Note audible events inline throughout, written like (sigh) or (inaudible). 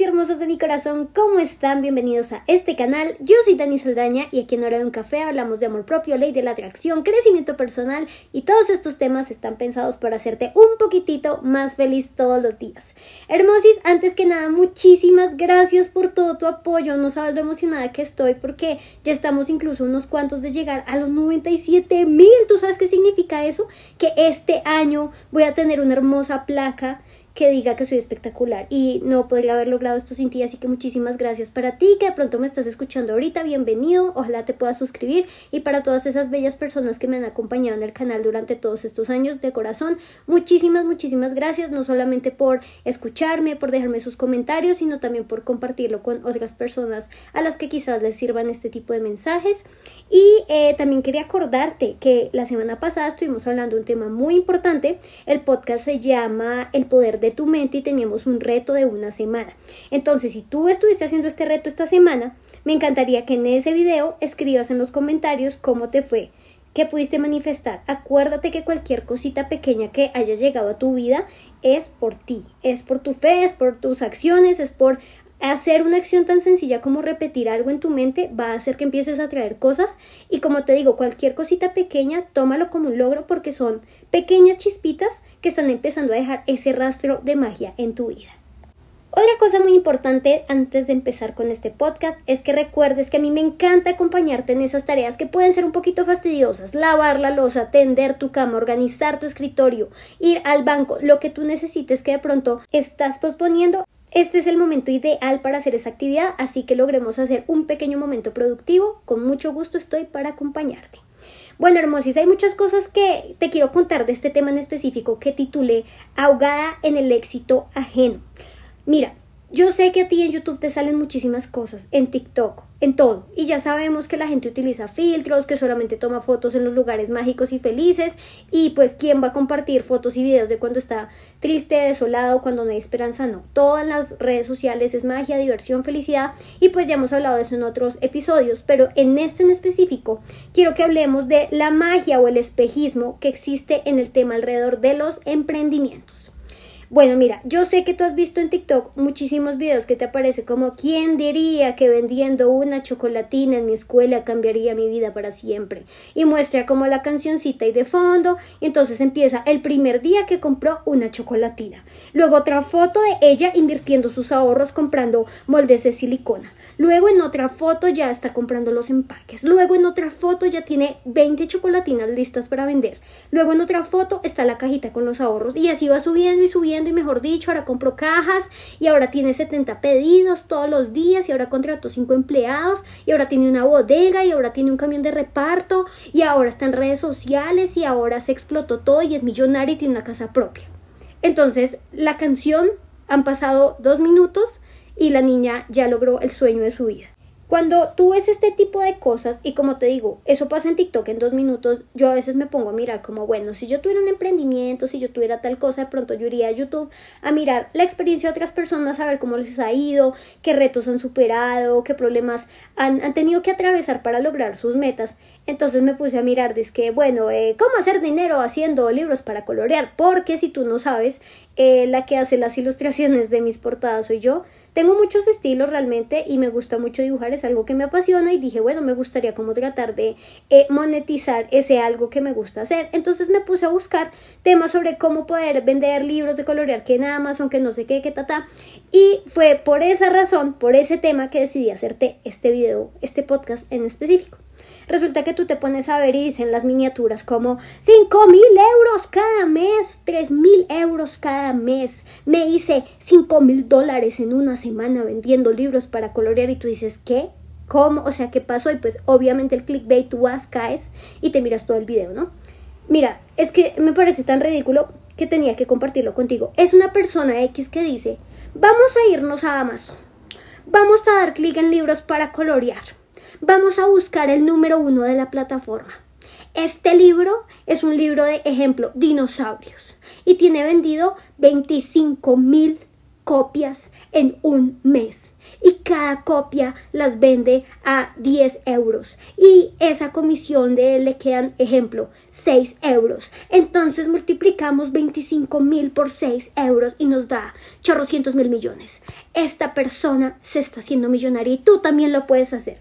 y hermosas de mi corazón, ¿cómo están? Bienvenidos a este canal. Yo soy Dani Saldaña y aquí en Hora de un Café hablamos de amor propio, ley de la atracción, crecimiento personal y todos estos temas están pensados para hacerte un poquitito más feliz todos los días. Hermosis, antes que nada, muchísimas gracias por todo tu apoyo. No sabes lo emocionada que estoy porque ya estamos incluso unos cuantos de llegar a los 97 mil. ¿Tú sabes qué significa eso? Que este año voy a tener una hermosa placa que diga que soy espectacular y no podría haber logrado esto sin ti, así que muchísimas gracias para ti que de pronto me estás escuchando ahorita, bienvenido, ojalá te puedas suscribir y para todas esas bellas personas que me han acompañado en el canal durante todos estos años de corazón, muchísimas, muchísimas gracias, no solamente por escucharme, por dejarme sus comentarios, sino también por compartirlo con otras personas a las que quizás les sirvan este tipo de mensajes. Y eh, también quería acordarte que la semana pasada estuvimos hablando de un tema muy importante, el podcast se llama El Poder de tu mente y teníamos un reto de una semana. Entonces, si tú estuviste haciendo este reto esta semana, me encantaría que en ese video escribas en los comentarios cómo te fue, qué pudiste manifestar. Acuérdate que cualquier cosita pequeña que haya llegado a tu vida es por ti, es por tu fe, es por tus acciones, es por hacer una acción tan sencilla como repetir algo en tu mente va a hacer que empieces a traer cosas y como te digo, cualquier cosita pequeña, tómalo como un logro porque son pequeñas chispitas que están empezando a dejar ese rastro de magia en tu vida. Otra cosa muy importante antes de empezar con este podcast es que recuerdes que a mí me encanta acompañarte en esas tareas que pueden ser un poquito fastidiosas, lavar la losa, tender tu cama, organizar tu escritorio, ir al banco, lo que tú necesites que de pronto estás posponiendo. Este es el momento ideal para hacer esa actividad, así que logremos hacer un pequeño momento productivo. Con mucho gusto estoy para acompañarte. Bueno, hermosis, hay muchas cosas que te quiero contar de este tema en específico que titulé Ahogada en el éxito ajeno. Mira, yo sé que a ti en YouTube te salen muchísimas cosas, en TikTok, en todo. Y ya sabemos que la gente utiliza filtros, que solamente toma fotos en los lugares mágicos y felices. Y pues, ¿quién va a compartir fotos y videos de cuando está triste, desolado, cuando no hay esperanza? No. Todas las redes sociales es magia, diversión, felicidad. Y pues ya hemos hablado de eso en otros episodios. Pero en este en específico, quiero que hablemos de la magia o el espejismo que existe en el tema alrededor de los emprendimientos. Bueno, mira, yo sé que tú has visto en TikTok muchísimos videos que te aparece como ¿Quién diría que vendiendo una chocolatina en mi escuela cambiaría mi vida para siempre? Y muestra como la cancioncita y de fondo, y entonces empieza el primer día que compró una chocolatina. Luego otra foto de ella invirtiendo sus ahorros comprando moldes de silicona. Luego en otra foto ya está comprando los empaques. Luego en otra foto ya tiene 20 chocolatinas listas para vender. Luego en otra foto está la cajita con los ahorros y así va subiendo y subiendo y mejor dicho, ahora compro cajas y ahora tiene 70 pedidos todos los días y ahora contrató cinco empleados y ahora tiene una bodega y ahora tiene un camión de reparto y ahora está en redes sociales y ahora se explotó todo y es millonario y tiene una casa propia. Entonces, la canción han pasado dos minutos y la niña ya logró el sueño de su vida. Cuando tú ves este tipo de cosas, y como te digo, eso pasa en TikTok en dos minutos, yo a veces me pongo a mirar como, bueno, si yo tuviera un emprendimiento, si yo tuviera tal cosa, de pronto yo iría a YouTube a mirar la experiencia de otras personas, a ver cómo les ha ido, qué retos han superado, qué problemas han, han tenido que atravesar para lograr sus metas. Entonces me puse a mirar, es que, bueno, eh, ¿cómo hacer dinero haciendo libros para colorear? Porque si tú no sabes, eh, la que hace las ilustraciones de mis portadas soy yo. Tengo muchos estilos realmente y me gusta mucho dibujar, es algo que me apasiona y dije, bueno, me gustaría como tratar de eh, monetizar ese algo que me gusta hacer. Entonces me puse a buscar temas sobre cómo poder vender libros de colorear que en Amazon, que no sé qué, qué tatá. Y fue por esa razón, por ese tema que decidí hacerte este video, este podcast en específico. Resulta que tú te pones a ver y dicen las miniaturas como 5 mil euros cada mes, 3 mil euros cada mes. Me hice 5 mil dólares en una semana vendiendo libros para colorear y tú dices, ¿qué? ¿Cómo? O sea, ¿qué pasó? Y pues obviamente el clickbait tú vas, caes y te miras todo el video, ¿no? Mira, es que me parece tan ridículo que tenía que compartirlo contigo. Es una persona X que dice, vamos a irnos a Amazon, vamos a dar clic en libros para colorear Vamos a buscar el número uno de la plataforma. Este libro es un libro de ejemplo, dinosaurios, y tiene vendido 25 mil copias en un mes. Y cada copia las vende a 10 euros. Y esa comisión de él le quedan, ejemplo, 6 euros. Entonces multiplicamos 25 mil por 6 euros y nos da chorrocientos mil millones. Esta persona se está haciendo millonaria y tú también lo puedes hacer.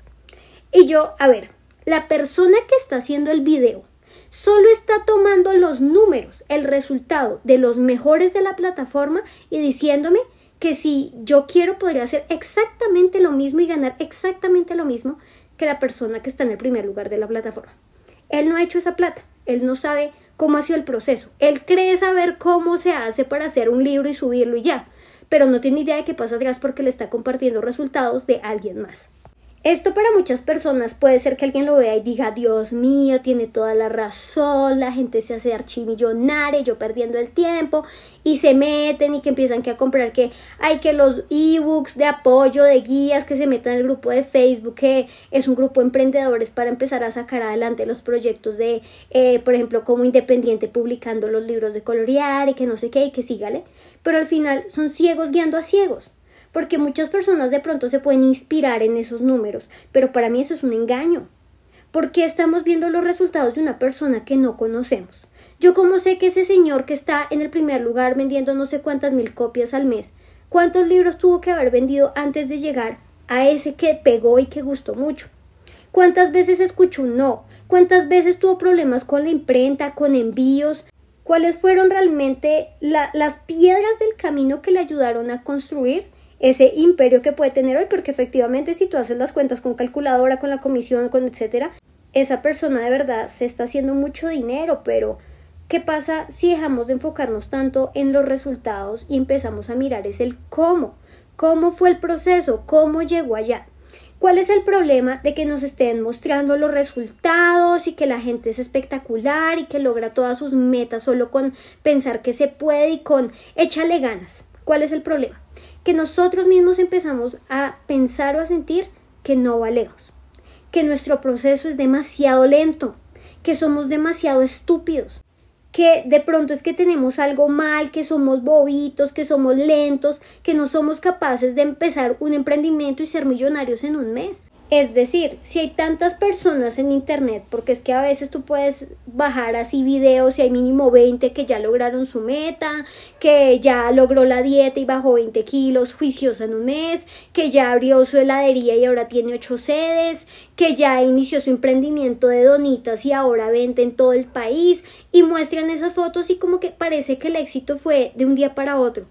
Y yo, a ver, la persona que está haciendo el video solo está tomando los números, el resultado de los mejores de la plataforma y diciéndome que si yo quiero podría hacer exactamente lo mismo y ganar exactamente lo mismo que la persona que está en el primer lugar de la plataforma. Él no ha hecho esa plata, él no sabe cómo ha sido el proceso, él cree saber cómo se hace para hacer un libro y subirlo y ya, pero no tiene idea de qué pasa atrás porque le está compartiendo resultados de alguien más. Esto para muchas personas puede ser que alguien lo vea y diga, Dios mío, tiene toda la razón, la gente se hace archimillonaria, yo perdiendo el tiempo, y se meten y que empiezan que a comprar que hay que los ebooks de apoyo, de guías, que se metan al grupo de Facebook, que es un grupo de emprendedores para empezar a sacar adelante los proyectos de, eh, por ejemplo, como independiente publicando los libros de colorear y que no sé qué, y que sígale. Pero al final son ciegos guiando a ciegos porque muchas personas de pronto se pueden inspirar en esos números, pero para mí eso es un engaño. porque estamos viendo los resultados de una persona que no conocemos? Yo como sé que ese señor que está en el primer lugar vendiendo no sé cuántas mil copias al mes, ¿cuántos libros tuvo que haber vendido antes de llegar a ese que pegó y que gustó mucho? ¿Cuántas veces escuchó un no? ¿Cuántas veces tuvo problemas con la imprenta, con envíos? ¿Cuáles fueron realmente las piedras del camino que le ayudaron a construir ese imperio que puede tener hoy, porque efectivamente si tú haces las cuentas con calculadora, con la comisión, con etcétera, esa persona de verdad se está haciendo mucho dinero, pero ¿qué pasa si dejamos de enfocarnos tanto en los resultados y empezamos a mirar es el cómo? ¿Cómo fue el proceso? ¿Cómo llegó allá? ¿Cuál es el problema de que nos estén mostrando los resultados y que la gente es espectacular y que logra todas sus metas solo con pensar que se puede y con échale ganas? ¿Cuál es el problema? Que nosotros mismos empezamos a pensar o a sentir que no valemos, que nuestro proceso es demasiado lento, que somos demasiado estúpidos, que de pronto es que tenemos algo mal, que somos bobitos, que somos lentos, que no somos capaces de empezar un emprendimiento y ser millonarios en un mes. Es decir, si hay tantas personas en Internet, porque es que a veces tú puedes bajar así videos y hay mínimo 20 que ya lograron su meta, que ya logró la dieta y bajó 20 kilos juiciosa en un mes, que ya abrió su heladería y ahora tiene 8 sedes, que ya inició su emprendimiento de donitas y ahora vende en todo el país y muestran esas fotos y como que parece que el éxito fue de un día para otro.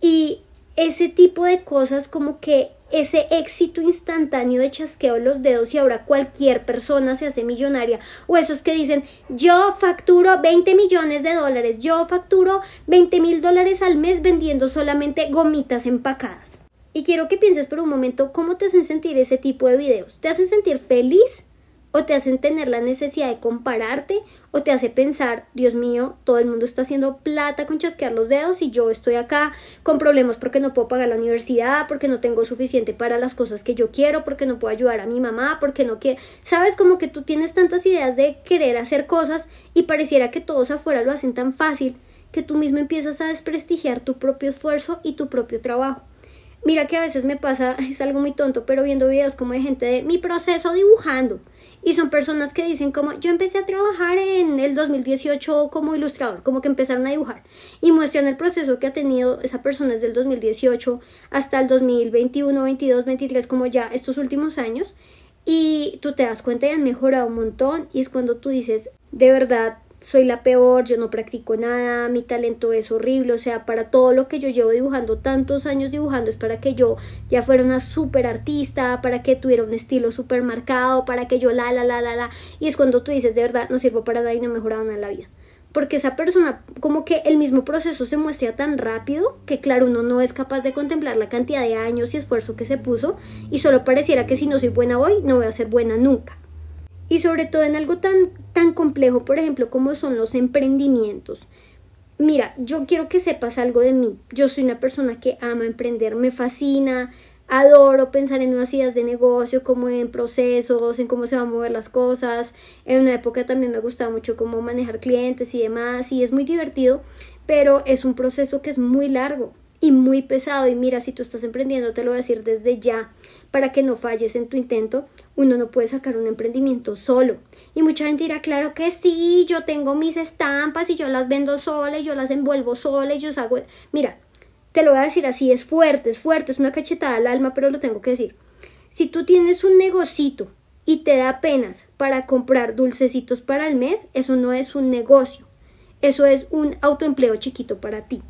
Y ese tipo de cosas como que ese éxito instantáneo de chasqueo los dedos y ahora cualquier persona se hace millonaria. O esos que dicen, yo facturo 20 millones de dólares, yo facturo 20 mil dólares al mes vendiendo solamente gomitas empacadas. Y quiero que pienses por un momento cómo te hacen sentir ese tipo de videos. ¿Te hacen sentir feliz? o te hacen tener la necesidad de compararte o te hace pensar, Dios mío, todo el mundo está haciendo plata con chasquear los dedos y yo estoy acá con problemas porque no puedo pagar la universidad, porque no tengo suficiente para las cosas que yo quiero, porque no puedo ayudar a mi mamá, porque no quiero... Sabes como que tú tienes tantas ideas de querer hacer cosas y pareciera que todos afuera lo hacen tan fácil que tú mismo empiezas a desprestigiar tu propio esfuerzo y tu propio trabajo. Mira que a veces me pasa, (laughs) es algo muy tonto, pero viendo videos como de gente de mi proceso dibujando. Y son personas que dicen como yo empecé a trabajar en el 2018 como ilustrador, como que empezaron a dibujar. Y muestran el proceso que ha tenido esa persona desde el 2018 hasta el 2021, 22, 23, como ya estos últimos años. Y tú te das cuenta y han mejorado un montón. Y es cuando tú dices, de verdad, soy la peor, yo no practico nada, mi talento es horrible, o sea, para todo lo que yo llevo dibujando tantos años dibujando es para que yo ya fuera una super artista, para que tuviera un estilo súper marcado, para que yo la, la, la, la, la, y es cuando tú dices, de verdad, no sirvo para nada y no he mejorado nada en la vida. Porque esa persona, como que el mismo proceso se muestra tan rápido que, claro, uno no es capaz de contemplar la cantidad de años y esfuerzo que se puso y solo pareciera que si no soy buena hoy, no voy a ser buena nunca y sobre todo en algo tan, tan complejo, por ejemplo, como son los emprendimientos. Mira, yo quiero que sepas algo de mí. Yo soy una persona que ama emprender, me fascina, adoro pensar en nuevas ideas de negocio, como en procesos, en cómo se van a mover las cosas. En una época también me gustaba mucho cómo manejar clientes y demás, y es muy divertido, pero es un proceso que es muy largo y muy pesado. Y mira, si tú estás emprendiendo, te lo voy a decir desde ya para que no falles en tu intento, uno no puede sacar un emprendimiento solo. Y mucha gente dirá, claro que sí, yo tengo mis estampas y yo las vendo sola yo las envuelvo sola y yo hago... Mira, te lo voy a decir así, es fuerte, es fuerte, es una cachetada al alma, pero lo tengo que decir. Si tú tienes un negocito y te da penas para comprar dulcecitos para el mes, eso no es un negocio, eso es un autoempleo chiquito para ti.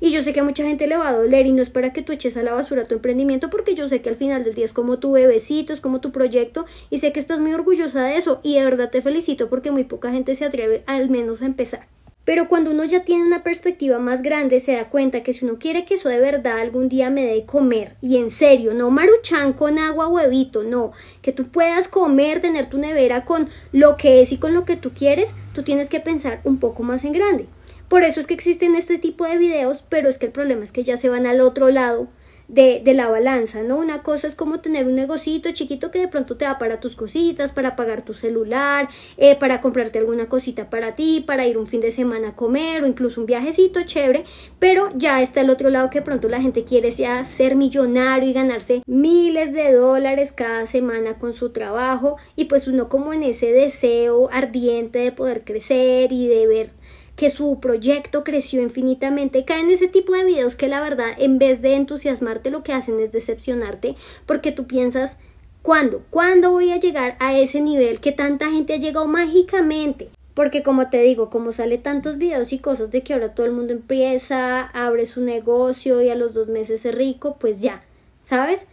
Y yo sé que a mucha gente le va a doler y no espera que tú eches a la basura tu emprendimiento porque yo sé que al final del día es como tu bebecito, es como tu proyecto y sé que estás muy orgullosa de eso y de verdad te felicito porque muy poca gente se atreve al menos a empezar. Pero cuando uno ya tiene una perspectiva más grande, se da cuenta que si uno quiere que eso de verdad algún día me dé comer, y en serio, no maruchan con agua huevito, no, que tú puedas comer, tener tu nevera con lo que es y con lo que tú quieres, tú tienes que pensar un poco más en grande. Por eso es que existen este tipo de videos, pero es que el problema es que ya se van al otro lado de, de, la balanza, ¿no? Una cosa es como tener un negocito chiquito que de pronto te va para tus cositas, para pagar tu celular, eh, para comprarte alguna cosita para ti, para ir un fin de semana a comer o incluso un viajecito chévere, pero ya está el otro lado que pronto la gente quiere ya ser millonario y ganarse miles de dólares cada semana con su trabajo y pues uno como en ese deseo ardiente de poder crecer y de ver que su proyecto creció infinitamente, caen ese tipo de videos que la verdad en vez de entusiasmarte lo que hacen es decepcionarte porque tú piensas, ¿cuándo? ¿Cuándo voy a llegar a ese nivel que tanta gente ha llegado mágicamente? Porque como te digo, como sale tantos videos y cosas de que ahora todo el mundo empieza, abre su negocio y a los dos meses es rico, pues ya, ¿sabes?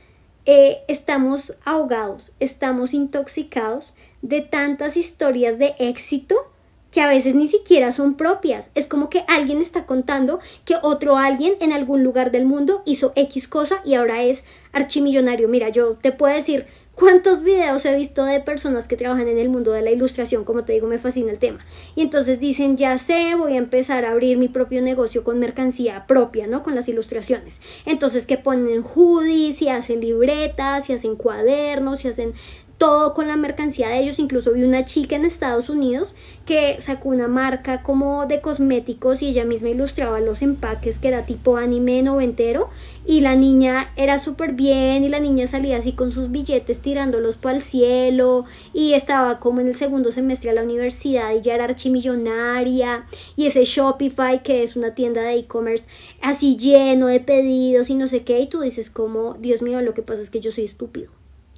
Eh, estamos ahogados, estamos intoxicados de tantas historias de éxito que a veces ni siquiera son propias. Es como que alguien está contando que otro alguien en algún lugar del mundo hizo X cosa y ahora es archimillonario. Mira, yo te puedo decir cuántos videos he visto de personas que trabajan en el mundo de la ilustración, como te digo, me fascina el tema. Y entonces dicen, ya sé, voy a empezar a abrir mi propio negocio con mercancía propia, ¿no? Con las ilustraciones. Entonces que ponen hoodies y hacen libretas y hacen cuadernos y hacen todo con la mercancía de ellos. Incluso vi una chica en Estados Unidos que sacó una marca como de cosméticos y ella misma ilustraba los empaques que era tipo anime noventero y la niña era súper bien y la niña salía así con sus billetes tirándolos para el cielo y estaba como en el segundo semestre de la universidad y ya era archimillonaria y ese Shopify que es una tienda de e-commerce así lleno de pedidos y no sé qué y tú dices como Dios mío lo que pasa es que yo soy estúpido.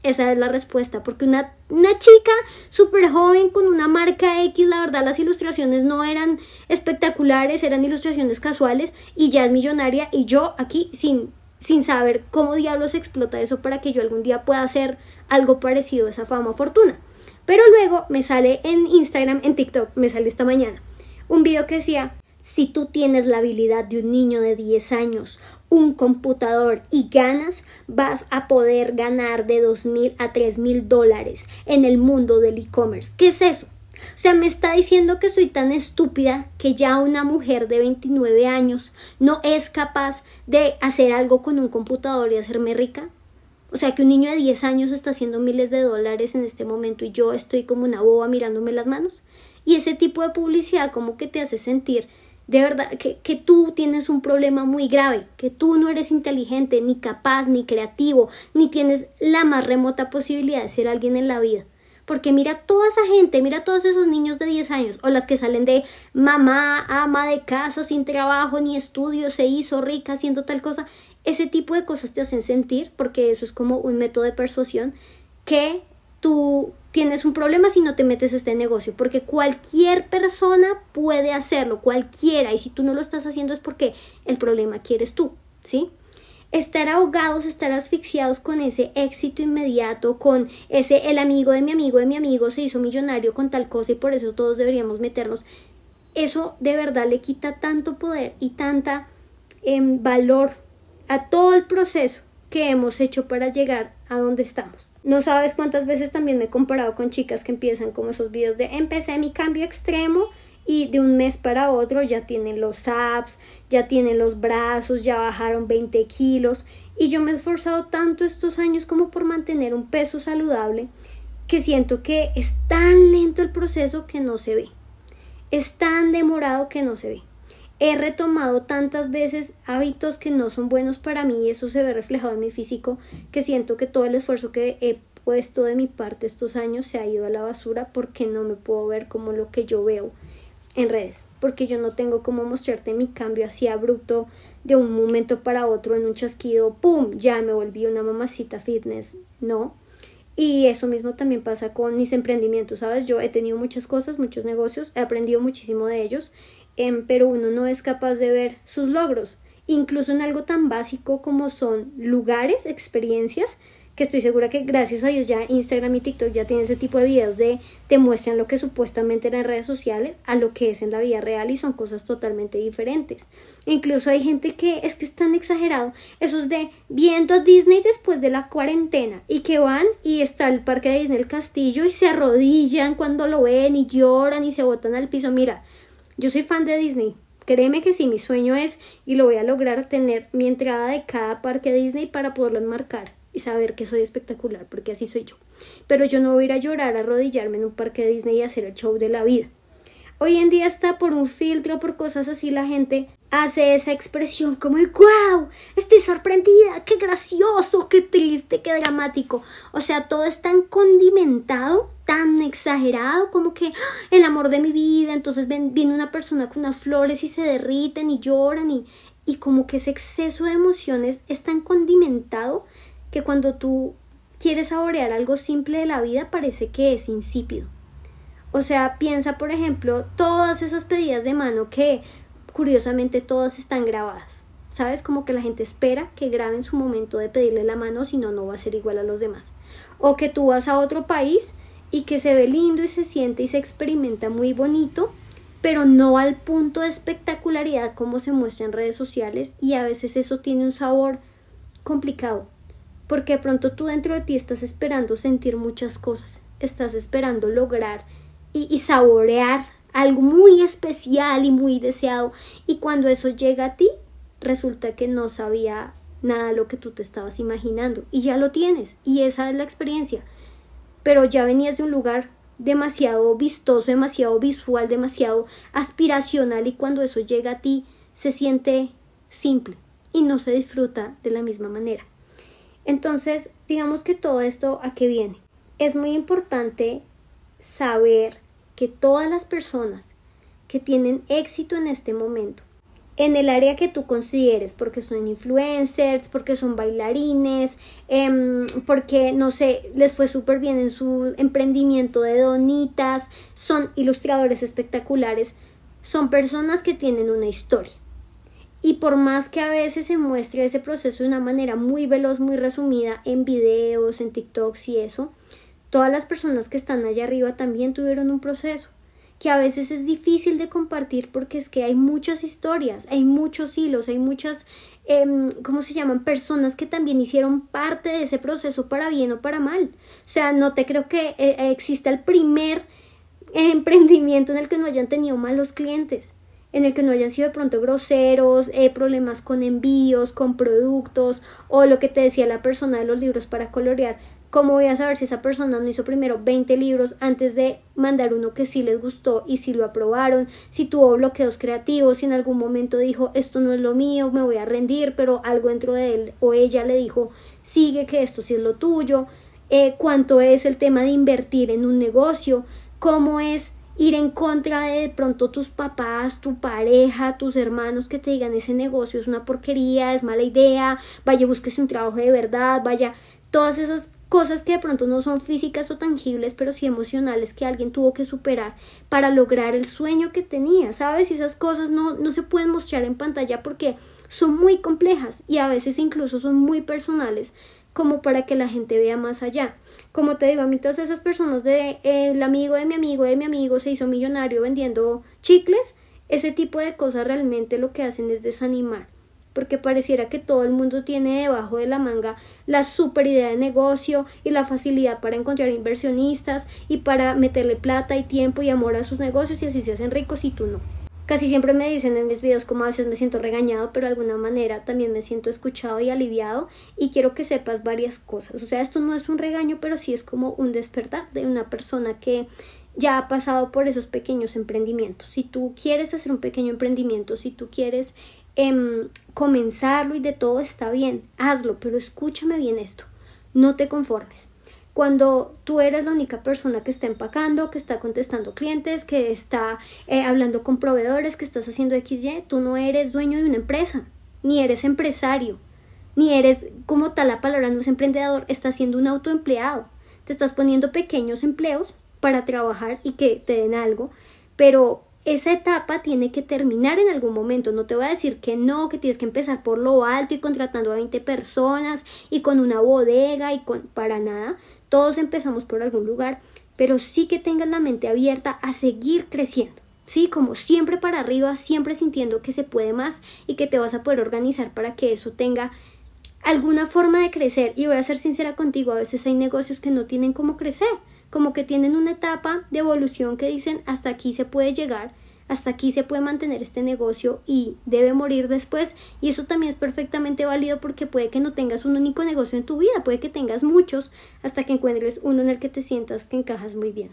Esa es la respuesta, porque una, chica súper joven con una marca X, la verdad las ilustraciones no eran espectaculares, eran ilustraciones casuales y ya es millonaria y yo aquí sin, sin saber cómo diablos explota eso para que yo algún día pueda hacer algo parecido a esa fama o fortuna. Pero luego me sale en Instagram, en TikTok, me sale esta mañana, un video que decía, si tú tienes la habilidad de un niño de 10 años un computador y ganas, vas a poder ganar de 2.000 a mil dólares en el mundo del e-commerce. ¿Qué es eso? O sea, me está diciendo que soy tan estúpida que ya una mujer de 29 años no es capaz de hacer algo con un computador y hacerme rica. O sea, que un niño de 10 años está haciendo miles de dólares en este momento y yo estoy como una boba mirándome las manos. Y ese tipo de publicidad como que te hace sentir de verdad, que, tú tienes un problema muy grave, que tú no eres inteligente, ni capaz, ni creativo, ni tienes la más remota posibilidad de ser alguien en la vida. Porque mira toda esa gente, mira todos esos niños de 10 años, o las que salen de mamá, ama de casa, sin trabajo, ni estudio, se hizo rica haciendo tal cosa. Ese tipo de cosas te hacen sentir, porque eso es como un método de persuasión, que tú tienes un problema si no te metes a este negocio, porque cualquier persona puede hacerlo, cualquiera, y si tú no lo estás haciendo es porque el problema quieres tú, ¿sí? Estar ahogados, estar asfixiados con ese éxito inmediato, con ese el amigo de mi amigo de mi amigo se hizo millonario con tal cosa y por eso todos deberíamos meternos. Eso de verdad le quita tanto poder y tanta em, valor a todo el proceso que hemos hecho para llegar a donde estamos. No sabes cuántas veces también me he comparado con chicas que empiezan como esos videos de empecé mi cambio extremo y de un mes para otro ya tienen los abs, ya tienen los brazos, ya bajaron 20 kilos y yo me he esforzado tanto estos años como por mantener un peso saludable que siento que es tan lento el proceso que no se ve, es tan demorado que no se ve he retomado tantas veces hábitos que no son buenos para mí y eso se ve reflejado en mi físico, que siento que todo el esfuerzo que he puesto de mi parte estos años se ha ido a la basura porque no me puedo ver como lo que yo veo en redes, porque yo no tengo como mostrarte mi cambio así abrupto de un momento para otro en un chasquido, ¡pum! Ya me volví una mamacita fitness, ¿no? Y eso mismo también pasa con mis emprendimientos, ¿sabes? Yo he tenido muchas cosas, muchos negocios, he aprendido muchísimo de ellos en, pero uno no es capaz de ver sus logros, incluso en algo tan básico como son lugares, experiencias, que estoy segura que gracias a Dios ya Instagram y TikTok ya tienen ese tipo de videos de te muestran lo que supuestamente eran redes sociales a lo que es en la vida real y son cosas totalmente diferentes. Incluso hay gente que es que es tan exagerado, esos de viendo Disney después de la cuarentena y que van y está el parque de Disney el castillo y se arrodillan cuando lo ven y lloran y se botan al piso. Mira, yo soy fan de Disney. Créeme que sí, mi sueño es, y lo voy a lograr, tener mi entrada de cada parque Disney para poderlo enmarcar y saber que soy espectacular, porque así soy yo. Pero yo no voy a ir a llorar, a arrodillarme en un parque de Disney y hacer el show de la vida. Hoy en día está por un filtro, por cosas así, la gente hace esa expresión como ¡Wow! Estoy sorprendida, qué gracioso, qué triste, qué dramático. O sea, todo es tan condimentado, tan exagerado, como que ah, el amor de mi vida, entonces viene una persona con unas flores y se derriten y lloran y, y como que ese exceso de emociones es tan condimentado que cuando tú quieres saborear algo simple de la vida parece que es insípido. O sea, piensa, por ejemplo, todas esas pedidas de mano que curiosamente todas están grabadas. ¿Sabes? Como que la gente espera que graben su momento de pedirle la mano, si no, no va a ser igual a los demás. O que tú vas a otro país y que se ve lindo y se siente y se experimenta muy bonito, pero no al punto de espectacularidad como se muestra en redes sociales y a veces eso tiene un sabor complicado, porque de pronto tú dentro de ti estás esperando sentir muchas cosas, estás esperando lograr y, saborear algo muy especial y muy deseado. Y cuando eso llega a ti, resulta que no sabía nada lo que tú te estabas imaginando. Y ya lo tienes. Y esa es la experiencia. Pero ya venías de un lugar demasiado vistoso, demasiado visual, demasiado aspiracional. Y cuando eso llega a ti, se siente simple y no se disfruta de la misma manera. Entonces, digamos que todo esto a qué viene. Es muy importante saber que todas las personas que tienen éxito en este momento, en el área que tú consideres, porque son influencers, porque son bailarines, em, porque, no sé, les fue súper bien en su emprendimiento de donitas, son ilustradores espectaculares, son personas que tienen una historia. Y por más que a veces se muestre ese proceso de una manera muy veloz, muy resumida en videos, en TikToks y eso, Todas las personas que están allá arriba también tuvieron un proceso que a veces es difícil de compartir porque es que hay muchas historias, hay muchos hilos, hay muchas, em, ¿cómo se llaman? Personas que también hicieron parte de ese proceso para bien o para mal. O sea, no te creo que eh, eh, exista el primer (laughs) emprendimiento en el que no hayan tenido malos clientes, en el que no hayan sido de pronto groseros, eh, problemas con envíos, con productos o lo que te decía la persona de los libros para colorear ¿Cómo voy a saber si esa persona no hizo primero 20 libros antes de mandar uno que sí les gustó y si lo aprobaron? Si tuvo bloqueos creativos, si en algún momento dijo, esto no es lo mío, me voy a rendir, pero algo dentro de él o ella le dijo, sigue que esto sí es lo tuyo. Eh, ¿Cuánto es el tema de invertir en un negocio? ¿Cómo es ir en contra de, de pronto tus papás, tu pareja, tus hermanos que te digan ese negocio es una porquería, es mala idea, vaya, búsquese un trabajo de verdad, vaya, todas esas cosas que de pronto no son físicas o tangibles, pero sí emocionales que alguien tuvo que superar para lograr el sueño que tenía, ¿sabes? Y esas cosas no, se pueden mostrar en pantalla porque son muy complejas y a veces incluso son muy personales como para que la gente vea más allá. Como te digo, a mí todas esas personas de el amigo de mi amigo de mi amigo se hizo millonario vendiendo chicles, ese tipo de cosas realmente lo que hacen es desanimar porque pareciera que todo el mundo tiene debajo de la manga la super idea de negocio y la facilidad para encontrar inversionistas y para meterle plata y tiempo y amor a sus negocios y así se hacen ricos y tú no. Casi siempre me dicen en mis videos como a veces me siento regañado, pero de alguna manera también me siento escuchado y aliviado y quiero que sepas varias cosas. O sea, esto no es un regaño, pero sí es como un despertar de una persona que ya ha pasado por esos pequeños emprendimientos. Si tú quieres hacer un pequeño emprendimiento, si tú quieres Em, comenzarlo y de todo está bien, hazlo, pero escúchame bien esto, no te conformes. Cuando tú eres la única persona que está empacando, que está contestando clientes, que está eh, hablando con proveedores, que estás haciendo XY, tú no eres dueño de una empresa, ni eres empresario, ni eres, como tal la palabra, no es emprendedor, estás siendo un autoempleado. Te estás poniendo pequeños empleos para trabajar y que te den algo, pero esa etapa tiene que terminar en algún momento. No te voy a decir que no, que tienes que empezar por lo alto y contratando a 20 personas y con una bodega y con para nada. Todos empezamos por algún lugar, pero sí que tengas la mente abierta a seguir creciendo. Sí, como siempre para arriba, siempre sintiendo que se puede más y que te vas a poder organizar para que eso tenga alguna forma de crecer. Y voy a ser sincera contigo, a veces hay negocios que no tienen cómo crecer como que tienen una etapa de evolución que dicen hasta aquí se puede llegar, hasta aquí se puede mantener este negocio y debe morir después y eso también es perfectamente válido porque puede que no tengas un único negocio en tu vida, puede que tengas muchos hasta que encuentres uno en el que te sientas que encajas muy bien.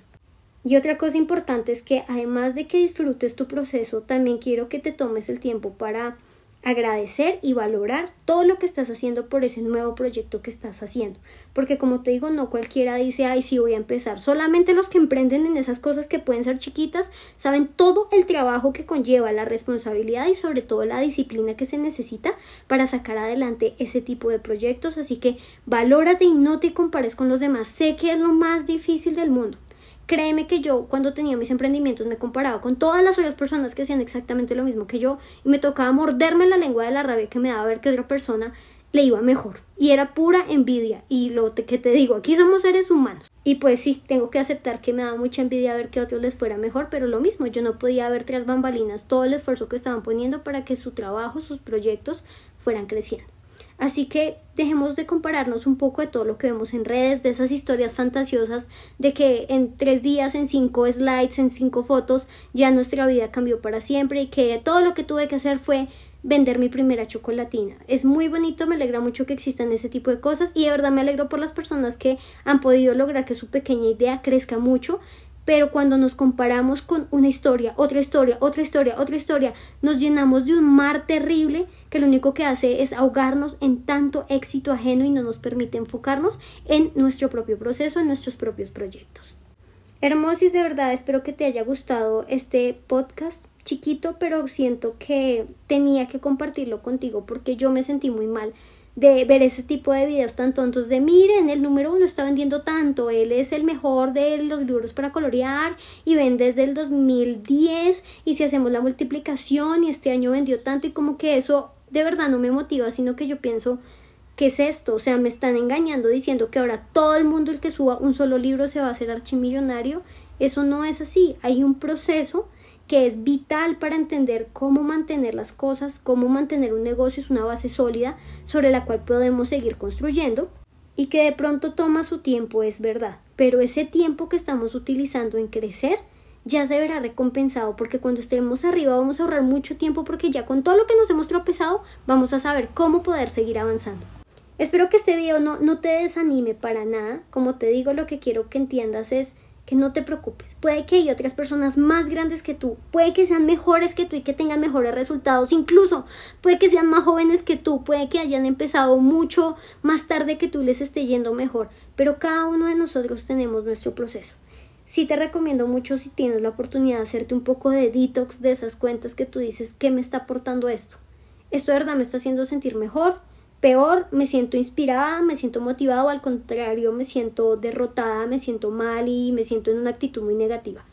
Y otra cosa importante es que además de que disfrutes tu proceso, también quiero que te tomes el tiempo para agradecer y valorar todo lo que estás haciendo por ese nuevo proyecto que estás haciendo. Porque como te digo, no cualquiera dice, ay, sí voy a empezar. Solamente los que emprenden en esas cosas que pueden ser chiquitas saben todo el trabajo que conlleva, la responsabilidad y sobre todo la disciplina que se necesita para sacar adelante ese tipo de proyectos. Así que valórate y no te compares con los demás. Sé que es lo más difícil del mundo créeme que yo cuando tenía mis emprendimientos me comparaba con todas las otras personas que hacían exactamente lo mismo que yo y me tocaba morderme la lengua de la rabia que me daba ver que otra persona le iba mejor. Y era pura envidia. Y lo que te digo, aquí somos seres humanos. Y pues sí, tengo que aceptar que me daba mucha envidia ver que a otros les fuera mejor, pero lo mismo, yo no podía ver tras bambalinas todo el esfuerzo que estaban poniendo para que su trabajo, sus proyectos fueran creciendo. Así que dejemos de compararnos un poco de todo lo que vemos en redes, de esas historias fantasiosas de que en tres días, en cinco slides, en cinco fotos, ya nuestra vida cambió para siempre y que todo lo que tuve que hacer fue vender mi primera chocolatina. Es muy bonito, me alegra mucho que existan ese tipo de cosas y de verdad me alegro por las personas que han podido lograr que su pequeña idea crezca mucho pero cuando nos comparamos con una historia, otra historia, otra historia, otra historia, nos llenamos de un mar terrible que lo único que hace es ahogarnos en tanto éxito ajeno y no nos permite enfocarnos en nuestro propio proceso, en nuestros propios proyectos. Hermosis, de verdad espero que te haya gustado este podcast chiquito, pero siento que tenía que compartirlo contigo porque yo me sentí muy mal de ver ese tipo de videos tan tontos de miren, el número uno está vendiendo tanto, él es el mejor de los libros para colorear y vende desde el 2010 y si hacemos la multiplicación y este año vendió tanto y como que eso de verdad no me motiva, sino que yo pienso, que es esto? O sea, me están engañando diciendo que ahora todo el mundo el que suba un solo libro se va a hacer archimillonario. Eso no es así, hay un proceso que es vital para entender cómo mantener las cosas, cómo mantener un negocio es una base sólida sobre la cual podemos seguir construyendo y que de pronto toma su tiempo, es verdad, pero ese tiempo que estamos utilizando en crecer ya se verá recompensado porque cuando estemos arriba vamos a ahorrar mucho tiempo porque ya con todo lo que nos hemos tropezado vamos a saber cómo poder seguir avanzando. Espero que este video no, no te desanime para nada, como te digo lo que quiero que entiendas es que no te preocupes. Puede que hay otras personas más grandes que tú, puede que sean mejores que tú y que tengan mejores resultados, incluso puede que sean más jóvenes que tú, puede que hayan empezado mucho más tarde que tú les esté yendo mejor, pero cada uno de nosotros tenemos nuestro proceso. Sí te recomiendo mucho si tienes la oportunidad de hacerte un poco de detox de esas cuentas que tú dices, ¿qué me está aportando esto? ¿Esto de verdad me está haciendo sentir mejor? peor, me siento inspirada, me siento motivada o al contrario, me siento derrotada, me siento mal y me siento en una actitud muy negativa.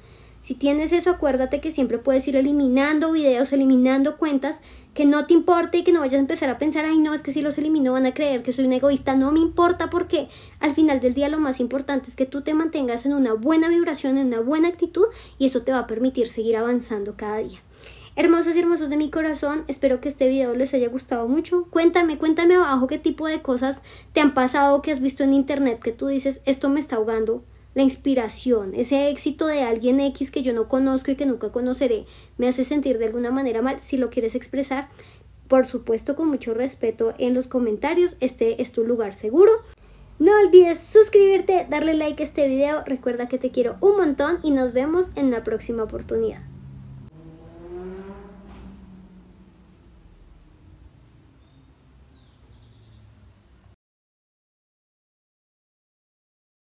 Si tienes eso, acuérdate que siempre puedes ir eliminando videos, eliminando cuentas que no te importe y que no vayas a empezar a pensar, ay no, es que si los elimino van a creer que soy un egoísta, no me importa porque al final del día lo más importante es que tú te mantengas en una buena vibración, en una buena actitud y eso te va a permitir seguir avanzando cada día. Hermosas y hermosos de mi corazón, espero que este video les haya gustado mucho. Cuéntame, cuéntame abajo qué tipo de cosas te han pasado, que has visto en internet, que tú dices, esto me está ahogando. La inspiración, ese éxito de alguien X que yo no conozco y que nunca conoceré, me hace sentir de alguna manera mal. Si lo quieres expresar, por supuesto, con mucho respeto en los comentarios, este es tu lugar seguro. No olvides suscribirte, darle like a este video, recuerda que te quiero un montón y nos vemos en la próxima oportunidad.